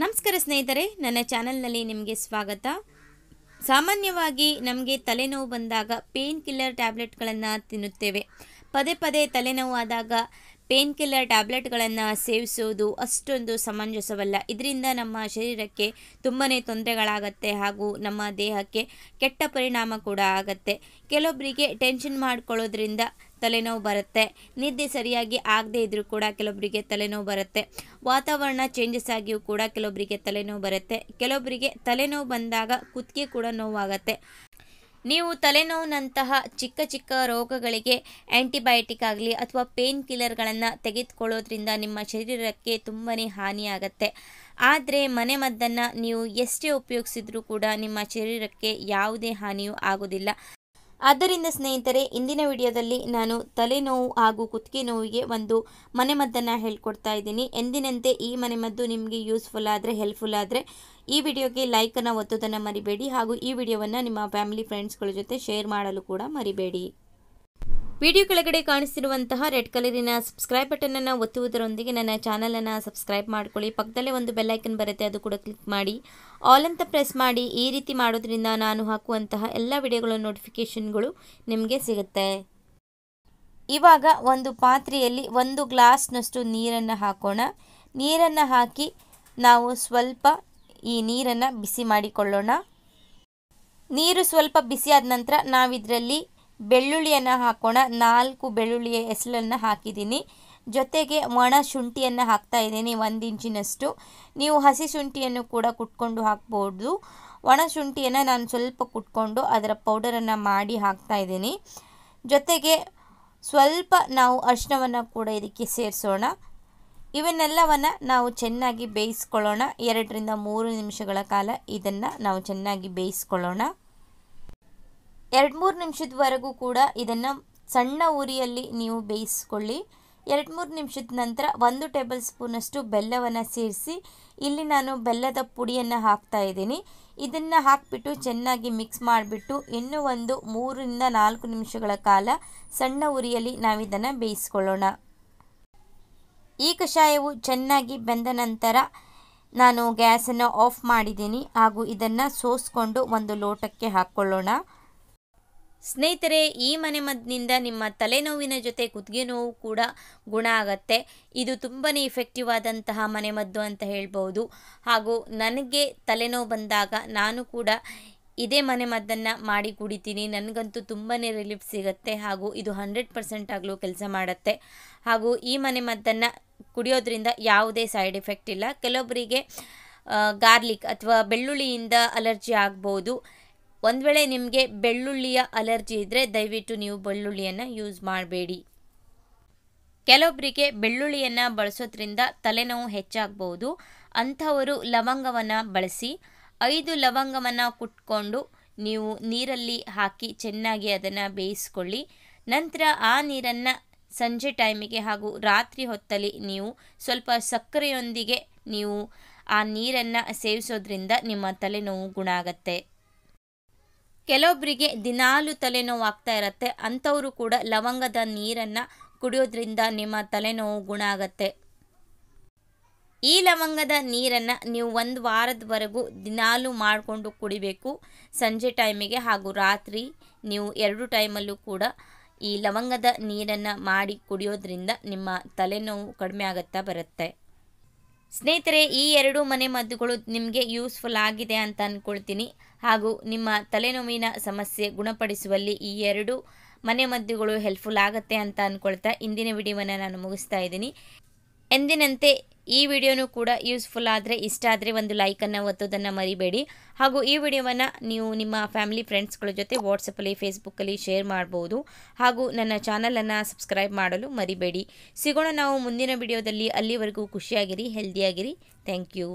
ನಮಸ್ಕಾರ ಸ್ನೇಹಿತರೆ ನನ್ನ ಚಾನಲ್ನಲ್ಲಿ ನಿಮಗೆ ಸ್ವಾಗತ ಸಾಮಾನ್ಯವಾಗಿ ನಮಗೆ ತಲೆನೋವು ಬಂದಾಗ ಪೇನ್ ಕಿಲ್ಲರ್ ಟ್ಯಾಬ್ಲೆಟ್ಗಳನ್ನು ತಿನ್ನುತ್ತೇವೆ ಪದೇ ಪದೇ ತಲೆನೋವು ಆದಾಗ ಪೇನ್ ಕಿಲ್ಲರ್ ಟ್ಯಾಬ್ಲೆಟ್ಗಳನ್ನು ಸೇವಿಸೋದು ಅಷ್ಟೊಂದು ಸಮಂಜಸವಲ್ಲ ಇದರಿಂದ ನಮ್ಮ ಶರೀರಕ್ಕೆ ತುಂಬಾ ತೊಂದರೆಗಳಾಗತ್ತೆ ಹಾಗೂ ನಮ್ಮ ದೇಹಕ್ಕೆ ಕೆಟ್ಟ ಪರಿಣಾಮ ಕೂಡ ಆಗತ್ತೆ ಕೆಲವೊಬ್ಬರಿಗೆ ಟೆನ್ಷನ್ ಮಾಡ್ಕೊಳ್ಳೋದ್ರಿಂದ ತಲೆನೋವು ಬರುತ್ತೆ ನಿದ್ದೆ ಸರಿಯಾಗಿ ಆಗದೇ ಇದ್ದರೂ ಕೂಡ ಕೆಲವೊಬ್ಬರಿಗೆ ತಲೆನೋವು ಬರುತ್ತೆ ವಾತಾವರಣ ಚೇಂಜಸ್ ಆಗಿಯೂ ಕೂಡ ಕೆಲವೊಬ್ಬರಿಗೆ ತಲೆನೋವು ಬರುತ್ತೆ ಕೆಲವೊಬ್ಬರಿಗೆ ತಲೆನೋವು ಬಂದಾಗ ಕುತ್ತಿಗೆ ಕೂಡ ನೋವಾಗತ್ತೆ ನೀವು ತಲೆನೋವಿನಂತಹ ಚಿಕ್ಕ ಚಿಕ್ಕ ರೋಗಗಳಿಗೆ ಆ್ಯಂಟಿಬಯೋಟಿಕ್ ಆಗಲಿ ಅಥವಾ ಪೇನ್ ಕಿಲ್ಲರ್ಗಳನ್ನು ತೆಗೆದುಕೊಳ್ಳೋದ್ರಿಂದ ನಿಮ್ಮ ಶರೀರಕ್ಕೆ ತುಂಬಾ ಹಾನಿಯಾಗತ್ತೆ ಆದರೆ ಮನೆ ಮದ್ದನ್ನು ನೀವು ಎಷ್ಟೇ ಉಪಯೋಗಿಸಿದ್ರೂ ಕೂಡ ನಿಮ್ಮ ಶರೀರಕ್ಕೆ ಯಾವುದೇ ಹಾನಿಯೂ ಆಗೋದಿಲ್ಲ ಆದ್ದರಿಂದ ಸ್ನೇಹಿತರೆ ಇಂದಿನ ವಿಡಿಯೋದಲ್ಲಿ ನಾನು ತಲೆನೋವು ಹಾಗೂ ಕುತ್ತಿಗೆ ನೋವಿಗೆ ಒಂದು ಮನೆಮದ್ದನ್ನು ಹೇಳ್ಕೊಡ್ತಾ ಇದ್ದೀನಿ ಎಂದಿನಂತೆ ಈ ಮನೆಮದ್ದು ನಿಮಗೆ ಯೂಸ್ಫುಲ್ ಆದರೆ ಹೆಲ್ಪ್ಫುಲ್ ಆದರೆ ಈ ವಿಡಿಯೋಗೆ ಲೈಕನ್ನು ಒತ್ತೋದನ್ನು ಮರಿಬೇಡಿ ಹಾಗೂ ಈ ವಿಡಿಯೋವನ್ನು ನಿಮ್ಮ ಫ್ಯಾಮಿಲಿ ಫ್ರೆಂಡ್ಸ್ಗಳ ಜೊತೆ ಶೇರ್ ಮಾಡಲು ಕೂಡ ಮರಿಬೇಡಿ ವಿಡಿಯೋ ಕೆಳಗಡೆ ಕಾಣಿಸ್ತಿರುವಂತಹ ರೆಡ್ ಕಲರಿನ ಸಬ್ಸ್ಕ್ರೈಬ್ ಬಟನ್ ಒತ್ತುವುದರೊಂದಿಗೆ ನನ್ನ ಚಾನಲನ್ನು ಸಬ್ಸ್ಕ್ರೈಬ್ ಮಾಡ್ಕೊಳ್ಳಿ ಪಕ್ಕದಲ್ಲೇ ಒಂದು ಬೆಲ್ಲೈಕನ್ ಬರುತ್ತೆ ಅದು ಕೂಡ ಕ್ಲಿಕ್ ಮಾಡಿ ಆಲ್ ಅಂತ ಪ್ರೆಸ್ ಮಾಡಿ ಈ ರೀತಿ ಮಾಡೋದ್ರಿಂದ ನಾನು ಹಾಕುವಂತಹ ಎಲ್ಲ ವಿಡಿಯೋಗಳ ನೋಟಿಫಿಕೇಷನ್ಗಳು ನಿಮಗೆ ಸಿಗುತ್ತೆ ಇವಾಗ ಒಂದು ಪಾತ್ರೆಯಲ್ಲಿ ಒಂದು ಗ್ಲಾಸ್ನಷ್ಟು ನೀರನ್ನು ಹಾಕೋಣ ನೀರನ್ನು ಹಾಕಿ ನಾವು ಸ್ವಲ್ಪ ಈ ನೀರನ್ನು ಬಿಸಿ ಮಾಡಿಕೊಳ್ಳೋಣ ನೀರು ಸ್ವಲ್ಪ ಬಿಸಿಯಾದ ನಂತರ ನಾವಿದರಲ್ಲಿ ಬೆಳ್ಳುಳ್ಳಿಯನ್ನು ಹಾಕೋಣ ನಾಲ್ಕು ಬೆಳ್ಳುಳ್ಳಿಯ ಹೆಸರನ್ನು ಹಾಕಿದ್ದೀನಿ ಜೊತೆಗೆ ಒಣ ಶುಂಠಿಯನ್ನು ಹಾಕ್ತಾ ಇದ್ದೀನಿ ಒಂದು ಇಂಚಿನಷ್ಟು ನೀವು ಹಸಿ ಶುಂಠಿಯನ್ನು ಕೂಡ ಕುಟ್ಕೊಂಡು ಹಾಕ್ಬೋದು ಒಣ ಶುಂಠಿಯನ್ನು ನಾನು ಸ್ವಲ್ಪ ಕುಟ್ಕೊಂಡು ಅದರ ಪೌಡರನ್ನು ಮಾಡಿ ಹಾಕ್ತಾ ಇದ್ದೀನಿ ಜೊತೆಗೆ ಸ್ವಲ್ಪ ನಾವು ಅರಿಶಿನವನ್ನು ಕೂಡ ಇದಕ್ಕೆ ಸೇರಿಸೋಣ ಇವನ್ನೆಲ್ಲವನ್ನು ನಾವು ಚೆನ್ನಾಗಿ ಬೇಯಿಸ್ಕೊಳ್ಳೋಣ ಎರಡರಿಂದ ಮೂರು ನಿಮಿಷಗಳ ಕಾಲ ಇದನ್ನು ನಾವು ಚೆನ್ನಾಗಿ ಬೇಯಿಸ್ಕೊಳ್ಳೋಣ ಎರಡು ಮೂರು ನಿಮಿಷದವರೆಗೂ ಕೂಡ ಇದನ್ನು ಸಣ್ಣ ಉರಿಯಲ್ಲಿ ನೀವು ಬೇಯಿಸ್ಕೊಳ್ಳಿ ಎರಡು ಮೂರು ನಿಮಿಷದ ನಂತರ ಒಂದು ಟೇಬಲ್ ಸ್ಪೂನಷ್ಟು ಬೆಲ್ಲವನ್ನು ಸೇರಿಸಿ ಇಲ್ಲಿ ನಾನು ಬೆಲ್ಲದ ಪುಡಿಯನ್ನು ಹಾಕ್ತಾ ಇದ್ದೀನಿ ಇದನ್ನು ಹಾಕಿಬಿಟ್ಟು ಚೆನ್ನಾಗಿ ಮಿಕ್ಸ್ ಮಾಡಿಬಿಟ್ಟು ಇನ್ನೂ ಒಂದು ಮೂರರಿಂದ ನಾಲ್ಕು ನಿಮಿಷಗಳ ಕಾಲ ಸಣ್ಣ ಉರಿಯಲ್ಲಿ ನಾವಿದನ್ನು ಬೇಯಿಸ್ಕೊಳ್ಳೋಣ ಈ ಕಷಾಯವು ಚೆನ್ನಾಗಿ ಬೆಂದ ನಂತರ ನಾನು ಗ್ಯಾಸನ್ನು ಆಫ್ ಮಾಡಿದ್ದೀನಿ ಹಾಗೂ ಇದನ್ನು ಸೋಸ್ಕೊಂಡು ಒಂದು ಲೋಟಕ್ಕೆ ಹಾಕ್ಕೊಳ್ಳೋಣ ಸ್ನೇಹಿತರೆ ಈ ಮನೆಮದ್ದಿನಿಂದ ನಿಮ್ಮ ತಲೆನೋವಿನ ಜೊತೆ ಕುತ್ತಿಗೆ ನೋವು ಕೂಡ ಗುಣ ಆಗತ್ತೆ ಇದು ತುಂಬಾ ಇಫೆಕ್ಟಿವ್ ಆದಂತಹ ಮನೆಮದ್ದು ಅಂತ ಹೇಳ್ಬೋದು ಹಾಗೂ ನನಗೆ ತಲೆನೋವು ಬಂದಾಗ ನಾನು ಕೂಡ ಇದೇ ಮದ್ದನ್ನು ಮಾಡಿ ಕುಡಿತೀನಿ ನನಗಂತೂ ತುಂಬಾ ರಿಲೀಫ್ ಸಿಗುತ್ತೆ ಹಾಗೂ ಇದು ಹಂಡ್ರೆಡ್ ಪರ್ಸೆಂಟ್ ಆಗಲೂ ಕೆಲಸ ಮಾಡುತ್ತೆ ಹಾಗೂ ಈ ಮದ್ದನ್ನು ಕುಡಿಯೋದ್ರಿಂದ ಯಾವುದೇ ಸೈಡ್ ಎಫೆಕ್ಟ್ ಇಲ್ಲ ಕೆಲವೊಬ್ಬರಿಗೆ ಗಾರ್ಲಿಕ್ ಅಥವಾ ಬೆಳ್ಳುಳ್ಳಿಯಿಂದ ಅಲರ್ಜಿ ಆಗ್ಬೋದು ಒಂದು ವೇಳೆ ನಿಮಗೆ ಬೆಳ್ಳುಳ್ಳಿಯ ಅಲರ್ಜಿ ಇದ್ದರೆ ದಯವಿಟ್ಟು ನೀವು ಬೆಳ್ಳುಳ್ಳಿಯನ್ನು ಯೂಸ್ ಮಾಡಬೇಡಿ ಕೆಲವೊಬ್ಬರಿಗೆ ಬೆಳ್ಳುಳ್ಳಿಯನ್ನು ಬಳಸೋದ್ರಿಂದ ತಲೆನೋವು ಹೆಚ್ಚಾಗಬಹುದು ಅಂಥವರು ಲವಂಗವನ್ನು ಬಳಸಿ ಐದು ಲವಂಗವನ್ನು ಕುಟ್ಕೊಂಡು ನೀವು ನೀರಲ್ಲಿ ಹಾಕಿ ಚೆನ್ನಾಗಿ ಅದನ್ನು ಬೇಯಿಸ್ಕೊಳ್ಳಿ ನಂತರ ಆ ನೀರನ್ನು ಸಂಜೆ ಟೈಮಿಗೆ ಹಾಗೂ ರಾತ್ರಿ ಹೊತ್ತಲ್ಲಿ ನೀವು ಸ್ವಲ್ಪ ಸಕ್ಕರೆಯೊಂದಿಗೆ ನೀವು ಆ ನೀರನ್ನು ಸೇವಿಸೋದ್ರಿಂದ ನಿಮ್ಮ ತಲೆನೋವು ಗುಣ ಆಗತ್ತೆ ಕೆಲವೊಬ್ಬರಿಗೆ ದಿನಾಲು ತಲೆನೋವು ಆಗ್ತಾ ಇರತ್ತೆ ಅಂಥವರು ಕೂಡ ಲವಂಗದ ನೀರನ್ನು ಕುಡಿಯೋದ್ರಿಂದ ನಿಮ್ಮ ತಲೆನೋವು ಗುಣ ಆಗತ್ತೆ ಈ ಲವಂಗದ ನೀರನ್ನು ನೀವು ಒಂದು ವಾರದವರೆಗೂ ದಿನಾಲು ಮಾಡಿಕೊಂಡು ಕುಡಿಬೇಕು ಸಂಜೆ ಟೈಮಿಗೆ ಹಾಗೂ ರಾತ್ರಿ ನೀವು ಎರಡು ಟೈಮಲ್ಲೂ ಕೂಡ ಈ ಲವಂಗದ ನೀರನ್ನು ಮಾಡಿ ಕುಡಿಯೋದ್ರಿಂದ ನಿಮ್ಮ ತಲೆನೋವು ಕಡಿಮೆ ಆಗುತ್ತಾ ಬರುತ್ತೆ ಸ್ನೇಹಿತರೆ ಈ ಎರಡು ಮನೆ ಮದ್ದುಗಳು ನಿಮಗೆ ಯೂಸ್ಫುಲ್ ಆಗಿದೆ ಅಂತ ಅಂದ್ಕೊಳ್ತೀನಿ ಹಾಗೂ ನಿಮ್ಮ ತಲೆನೋವಿನ ಸಮಸ್ಯೆ ಗುಣಪಡಿಸುವಲ್ಲಿ ಈ ಎರಡು ಮನೆ ಮದ್ದುಗಳು ಹೆಲ್ಪ್ಫುಲ್ ಆಗುತ್ತೆ ಅಂತ ಅಂದ್ಕೊಳ್ತಾ ಇಂದಿನ ವಿಡಿಯೋವನ್ನು ನಾನು ಮುಗಿಸ್ತಾ ಇದ್ದೀನಿ ಎಂದಿನಂತೆ ಈ ವಿಡಿಯೋನು ಕೂಡ ಯೂಸ್ಫುಲ್ ಆದರೆ ಇಷ್ಟ ಆದರೆ ಒಂದು ಲೈಕನ್ನು ಒತ್ತೋದನ್ನು ಮರಿಬೇಡಿ ಹಾಗೂ ಈ ವಿಡಿಯೋವನ್ನು ನೀವು ನಿಮ್ಮ ಫ್ಯಾಮಿಲಿ ಫ್ರೆಂಡ್ಸ್ಗಳ ಜೊತೆ ವಾಟ್ಸಪ್ಪಲ್ಲಿ ಫೇಸ್ಬುಕ್ಕಲ್ಲಿ ಶೇರ್ ಮಾಡ್ಬೋದು ಹಾಗೂ ನನ್ನ ಚಾನಲನ್ನು ಸಬ್ಸ್ಕ್ರೈಬ್ ಮಾಡಲು ಮರಿಬೇಡಿ ಸಿಗೋಣ ನಾವು ಮುಂದಿನ ವಿಡಿಯೋದಲ್ಲಿ ಅಲ್ಲಿವರೆಗೂ ಖುಷಿಯಾಗಿರಿ ಹೆಲ್ದಿಯಾಗಿರಿ ಥ್ಯಾಂಕ್ ಯು